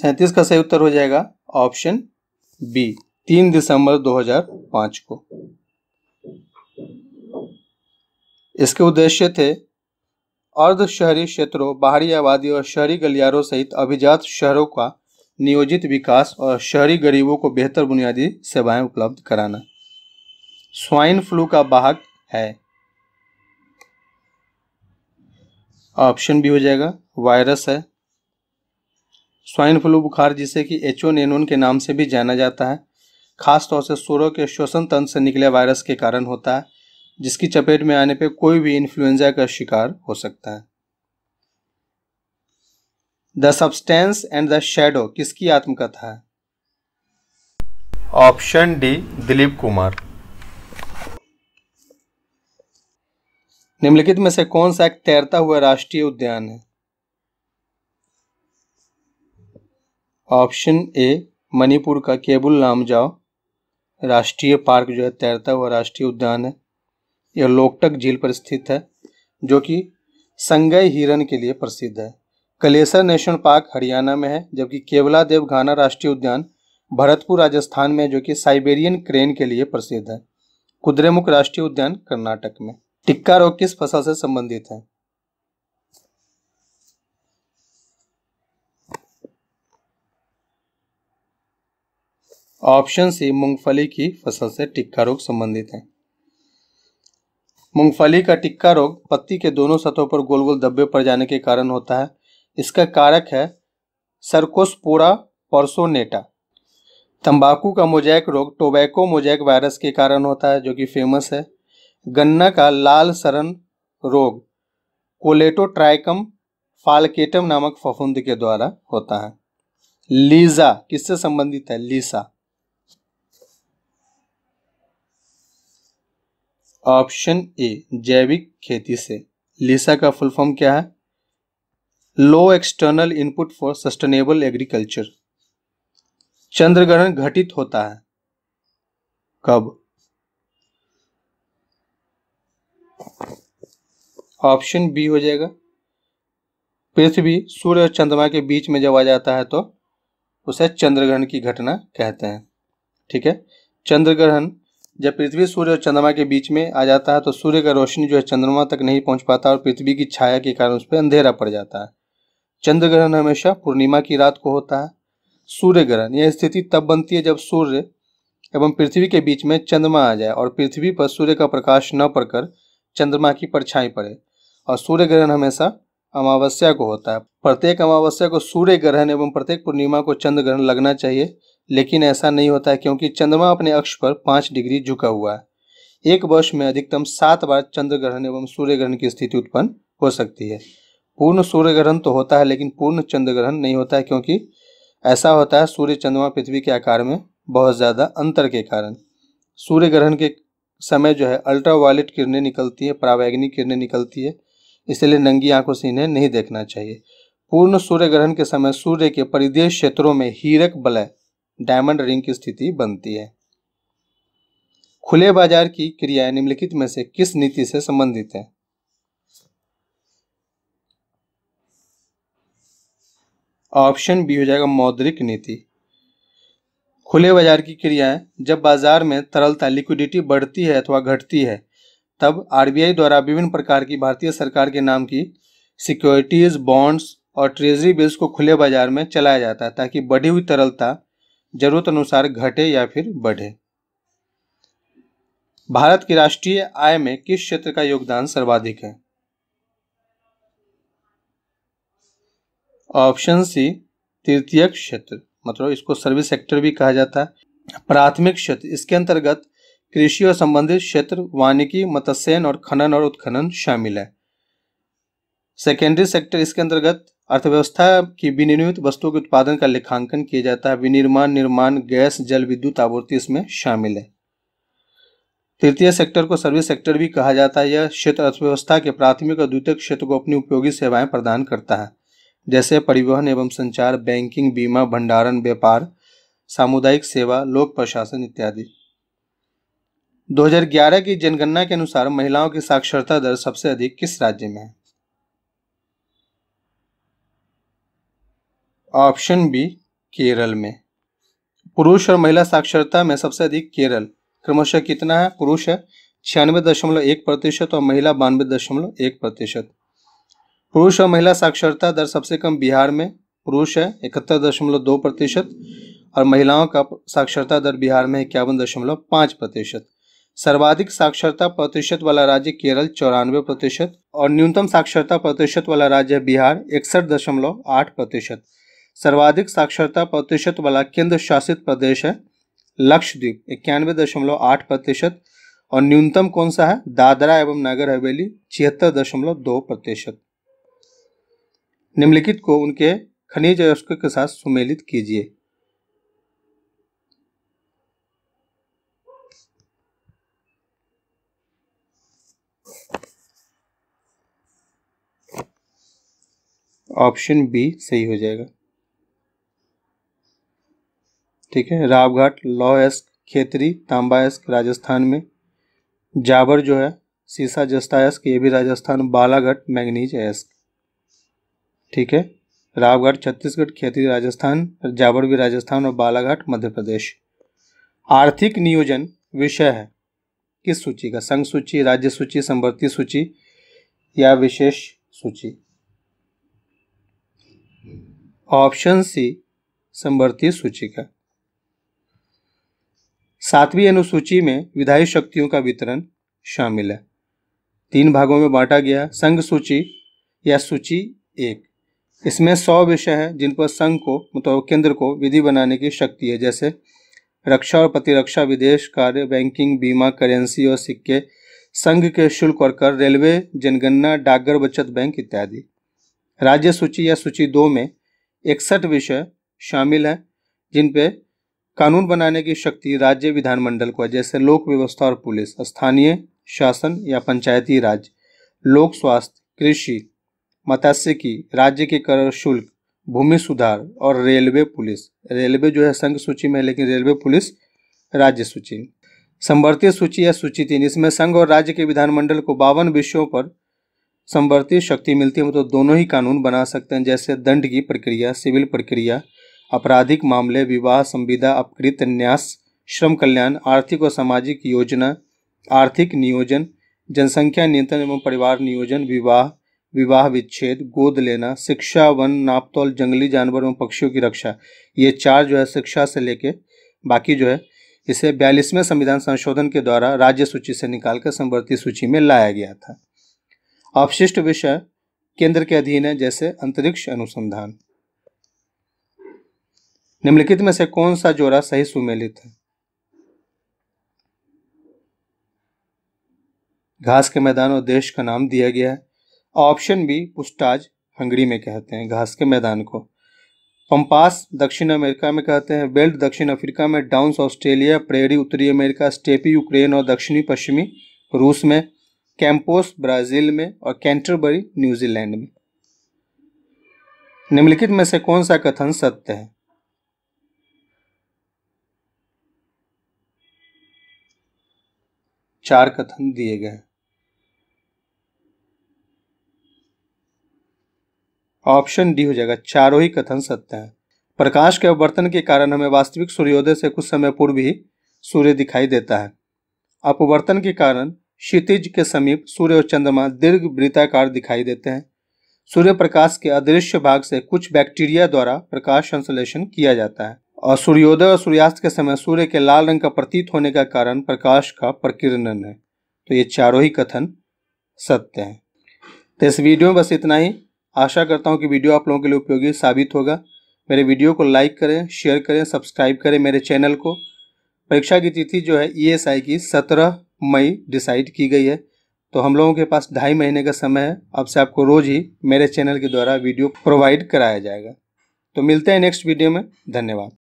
सैतीस का सही उत्तर हो जाएगा ऑप्शन बी तीन दिसंबर 2005 को इसके उद्देश्य थे अर्ध शहरी क्षेत्रों बाहरी आबादी और शहरी गलियारों सहित अभिजात शहरों का नियोजित विकास और शहरी गरीबों को बेहतर बुनियादी सेवाएं उपलब्ध कराना स्वाइन फ्लू का बाहक है ऑप्शन भी हो जाएगा वायरस है स्वाइन फ्लू बुखार जिसे कि एच एन के नाम से भी जाना जाता है खासतौर से सूर्य के श्वसन तंत्र से निकले वायरस के कारण होता है जिसकी चपेट में आने पर कोई भी इन्फ्लुएंजा का शिकार हो सकता है the substance and the shadow किसकी आत्मकथा है ऑप्शन डी दिलीप कुमार निम्नलिखित में से कौन सा एक तैरता हुआ राष्ट्रीय उद्यान है ऑप्शन ए मणिपुर का केबुल नाम जाओ राष्ट्रीय पार्क जो है तैरता हुआ राष्ट्रीय उद्यान है यह लोकटक झील पर स्थित है जो कि संगय हिरन के लिए प्रसिद्ध है कलेसर नेशनल पार्क हरियाणा में है जबकि केवला देव घाना राष्ट्रीय उद्यान भरतपुर राजस्थान में जो कि साइबेरियन क्रेन के लिए प्रसिद्ध है कुद्रेमुख राष्ट्रीय उद्यान कर्नाटक में टिक्का रोग किस फसल से संबंधित है ऑप्शन सी मूंगफली की फसल से टिक्का रोग संबंधित है मूंगफली का टिक्का रोग पत्ती के दोनों सतहों पर गोल गोल धब्बे पड़ जाने के कारण होता है इसका कारक है सरकोसपोरा पोर्सोनेटा तंबाकू का मोजैक रोग टोबैको मोजैक वायरस के कारण होता है जो कि फेमस है गन्ना का लाल सरन रोग कोलेटोट्राइकम फालकेटम नामक फफूंद के द्वारा होता है लीजा किससे संबंधित है लीसा ऑप्शन ए जैविक खेती से लिसा का फुल फॉर्म क्या है low external input for sustainable agriculture चंद्रग्रहण घटित होता है कब ऑप्शन बी हो जाएगा पृथ्वी सूर्य और चंद्रमा के बीच में जब आ जाता है तो उसे चंद्रग्रहण की घटना कहते हैं ठीक है चंद्रग्रहण जब पृथ्वी सूर्य और चंद्रमा के बीच में आ जाता है तो सूर्य का रोशनी जो है चंद्रमा तक नहीं पहुंच पाता और पृथ्वी की छाया के कारण उस पर अंधेरा पड़ जाता है चंद्र ग्रहण हमेशा पूर्णिमा की रात को होता है सूर्य ग्रहण यह स्थिति तब बनती है जब सूर्य एवं पृथ्वी के बीच में चंद्रमा आ जाए और पृथ्वी पर सूर्य का प्रकाश न पड़कर चंद्रमा की परछाई पड़े और सूर्य ग्रहण हमेशा अमावस्या को होता है प्रत्येक अमावस्या को सूर्य ग्रहण एवं प्रत्येक पूर्णिमा को चंद्र ग्रहण लगना चाहिए लेकिन ऐसा नहीं होता है क्योंकि चंद्रमा अपने अक्ष पर पाँच डिग्री झुका हुआ है एक वर्ष में अधिकतम सात बार चंद्र ग्रहण एवं सूर्य ग्रहण की स्थिति उत्पन्न हो सकती है पूर्ण सूर्य ग्रहण तो होता है लेकिन पूर्ण चंद्र ग्रहण नहीं होता है क्योंकि ऐसा होता है सूर्य चंद्रमा पृथ्वी के आकार में बहुत ज़्यादा अंतर के कारण सूर्य ग्रहण के समय जो है अल्ट्रावायलेट किरणें निकलती है प्रावैग्निक किरणें निकलती है इसलिए नंगी आंखों से इन्हें नहीं देखना चाहिए पूर्ण सूर्य ग्रहण के समय सूर्य के परिधेय क्षेत्रों में हीरक बलय डायमंड रिंग की स्थिति बनती है खुले बाजार की क्रियाएं निम्नलिखित में से किस नीति से संबंधित है ऑप्शन बी हो जाएगा मौद्रिक नीति खुले बाजार की क्रियाएं जब बाजार में तरलता लिक्विडिटी बढ़ती है अथवा घटती है तब आरबीआई द्वारा विभिन्न प्रकार की भारतीय सरकार के नाम की सिक्योरिटीज बॉन्ड्स और ट्रेजरी बिल्स को खुले बाजार में चलाया जाता है ताकि बढ़ी हुई तरलता जरूरत अनुसार घटे या फिर बढ़े भारत की राष्ट्रीय आय में किस क्षेत्र का योगदान सर्वाधिक है ऑप्शन सी तृतीय क्षेत्र मतलब इसको सर्विस सेक्टर भी कहा जाता है प्राथमिक क्षेत्र इसके अंतर्गत कृषि और संबंधित क्षेत्र वानिकी मत्स्यन और खनन और उत्खनन शामिल है सेकेंडरी सेक्टर इसके अंतर्गत अर्थव्यवस्था की विनिर्मित वस्तुओं के उत्पादन का लेखांकन किया जाता है विनिर्माण निर्माण गैस जल विद्युत आपूर्ति इसमें शामिल है तृतीय सेक्टर को सर्विस सेक्टर भी कहा जाता है यह क्षेत्र अर्थव्यवस्था के प्राथमिक और द्वितीय क्षेत्र को अपनी उपयोगी सेवाएं प्रदान करता है जैसे परिवहन एवं संचार बैंकिंग बीमा भंडारण व्यापार सामुदायिक सेवा लोक प्रशासन इत्यादि 2011 की जनगणना के अनुसार महिलाओं की साक्षरता दर सबसे अधिक किस राज्य में है ऑप्शन बी केरल में पुरुष और महिला साक्षरता में सबसे अधिक केरल क्रमशः कितना है पुरुष है छियानवे दशमलव एक प्रतिशत और महिला बानवे दशमलव एक प्रतिशत पुरुष और महिला साक्षरता दर सबसे कम बिहार में पुरुष है इकहत्तर दशमलव दो प्रतिशत और महिलाओं का साक्षरता दर बिहार में इक्यावन दशमलव पाँच प्रतिशत सर्वाधिक साक्षरता प्रतिशत वाला राज्य केरल चौरानवे प्रतिशत और न्यूनतम साक्षरता प्रतिशत वाला राज्य बिहार इकसठ दशमलव आठ प्रतिशत सर्वाधिक साक्षरता प्रतिशत वाला केंद्र शासित प्रदेश है लक्षद्वीप इक्यानवे दशमलव आठ प्रतिशत और न्यूनतम कौन सा है दादरा एवं नगर हवेली छिहत्तर दशमलव दो प्रतिशत निम्नलिखित को उनके खनिज के साथ सुमेलित कीजिए ऑप्शन बी सही हो जाएगा ठीक है रावघाट लॉ एस्क खेतरी तांबा एस्क राजस्थान में जाबर जो है सीसा जस्ता एस्क ये भी राजस्थान बालाघाट मैंगनीज एस्क ठीक है रावघाट छत्तीसगढ़ खेती राजस्थान जाबर भी राजस्थान और बालाघाट मध्य प्रदेश आर्थिक नियोजन विषय है किस सूची का संघ सूची राज्य सूची संवर्ती सूची या विशेष सूची ऑप्शन सी संवर्ती सूची का सातवीं अनुसूची में विधायी शक्तियों का वितरण शामिल है तीन भागों में बांटा गया संघ सूची या सूची एक इसमें सौ विषय हैं जिन पर संघ को मतलब केंद्र को विधि बनाने की शक्ति है जैसे रक्षा और प्रतिरक्षा विदेश कार्य बैंकिंग बीमा करेंसी और सिक्के संघ के शुल्क और कर रेलवे जनगणना डाकघर बचत बैंक इत्यादि राज्य सूची या सूची दो में इकसठ विषय शामिल हैं जिन पर कानून बनाने की शक्ति राज्य विधानमंडल को जैसे लोक व्यवस्था और पुलिस स्थानीय शासन या पंचायती राज लोक स्वास्थ्य कृषि मत्स्यिकी राज्य के कर शुल्क भूमि सुधार और रेलवे पुलिस रेलवे जो है संघ सूची में लेकिन रेलवे पुलिस राज्य सूची संवर्ती सूची या सूची तीन इसमें संघ और राज्य के विधानमंडल को बावन विषयों पर संवर्ती शक्ति मिलती है मतलब तो दोनों ही कानून बना सकते हैं जैसे दंड की प्रक्रिया सिविल प्रक्रिया आपराधिक मामले विवाह संविदा अपकृत न्यास श्रम कल्याण आर्थिक और सामाजिक योजना आर्थिक नियोजन जनसंख्या नियंत्रण एवं परिवार नियोजन विवाह विवाह विच्छेद गोद लेना शिक्षा वन नापतौल जंगली जानवर एवं पक्षियों की रक्षा ये चार जो है शिक्षा से लेके बाकी जो है इसे बयालीसवें संविधान संशोधन के द्वारा राज्य सूची से निकालकर समवर्ती सूची में लाया गया था अपशिष्ट विषय केंद्र के अधीन है जैसे अंतरिक्ष अनुसंधान निम्नलिखित में से कौन सा जोड़ा सही सुमेलित है घास के मैदान और देश का नाम दिया गया है ऑप्शन बी पुस्टाज हंगरी में कहते हैं घास के मैदान को पंपास दक्षिण अमेरिका में कहते हैं बेल्ट दक्षिण अफ्रीका में डाउन्स ऑस्ट्रेलिया प्रेरी उत्तरी अमेरिका स्टेपी यूक्रेन और दक्षिणी पश्चिमी रूस में कैंपोस ब्राजील में और कैंटरबरी न्यूजीलैंड में निम्नलिखित में से कौन सा कथन सत्य है चार कथन दिए गए ऑप्शन डी हो जाएगा चारों ही कथन सत्य है प्रकाश के अपवर्तन के कारण हमें वास्तविक सूर्योदय से कुछ समय पूर्व ही सूर्य दिखाई देता है अपवर्तन के कारण क्षितिज के समीप सूर्य और चंद्रमा दीर्घ वृताकार दिखाई देते हैं सूर्य प्रकाश के अदृश्य भाग से कुछ बैक्टीरिया द्वारा प्रकाश संश्लेषण किया जाता है और सूर्योदय और सूर्यास्त के समय सूर्य के लाल रंग का प्रतीत होने का कारण प्रकाश का प्रकीर्णन है तो ये चारों ही कथन सत्य हैं तो इस वीडियो में बस इतना ही आशा करता हूँ कि वीडियो आप लोगों के लिए उपयोगी साबित होगा मेरे वीडियो को लाइक करें शेयर करें सब्सक्राइब करें मेरे चैनल को परीक्षा की तिथि जो है ई e की सत्रह मई डिसाइड की गई है तो हम लोगों के पास ढाई महीने का समय है अब से आपको रोज़ ही मेरे चैनल के द्वारा वीडियो प्रोवाइड कराया जाएगा तो मिलते हैं नेक्स्ट वीडियो में धन्यवाद